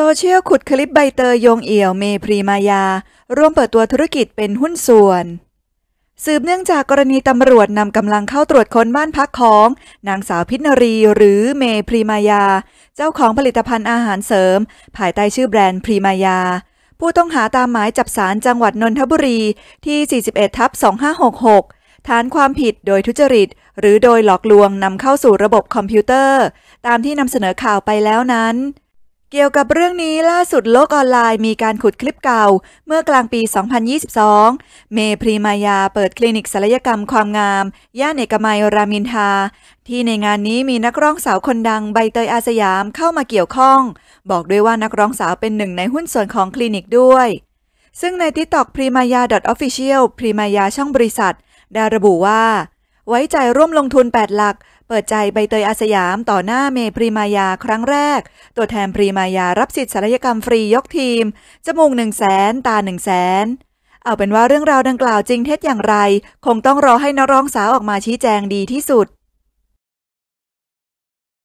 โซเชียลขุดคลิปใบเตยยงเอี่ยว เมพรีมายา ร่วมเปิดตัวธุรกิจเป็นหุ้นส่วน สืบเนื่องจากกรณีตำรวจนำกำลังเข้าตรวจค้นบ้านพักของ นางสาวพิณรีหรือเมพรีมายา เจ้าของผลิตภัณฑ์อาหารเสริม ภายใต้ชื่อแบรนด์พรีมายา ผู้ต้องหาตามหมายจับสารจังหวัดนนทบุรีที่ 41 ทับ2566 ฐานความผิดโดยทุจริต หรือโดยหลอกลวงนำเข้าสู่ระบบคอมพิวเตอร์ ตามที่นำเสนอข่าวไปแล้วนั้นเกี่ยวกับเรื่องนี้ล่าสุดโลกออนไลน์มีการขุดคลิปเก่า เมื่อกลางปี 2022 เมพรีมายาเปิดคลินิกศัลยกรรมความงามย่านเอกมัยรามินทา ที่ในงานนี้มีนักร้องสาวคนดังใบเตยอาสยามเข้ามาเกี่ยวข้อง บอกด้วยว่านักร้องสาวเป็นหนึ่งในหุ้นส่วนของคลินิกด้วย ซึ่งในทิตอกพร r มายา official พรีมายาช่องบริษัทได้ระบุว่า ไว้ใจร่วมลงทุน 8 หลักเปิดใจใบเตยอาสยามต่อหน้าเมพรีมายาครั้งแรก ตัวแทนพรีมายารับสิทธิศัลยกรรมฟรียกทีม จมูกหนึ่งแสนตาหนึ่งแสน เอาเป็นว่าเรื่องราวดังกล่าวจริงเท็จอย่างไร คงต้องรอให้นร้องสาวออกมาชี้แจงดีที่สุด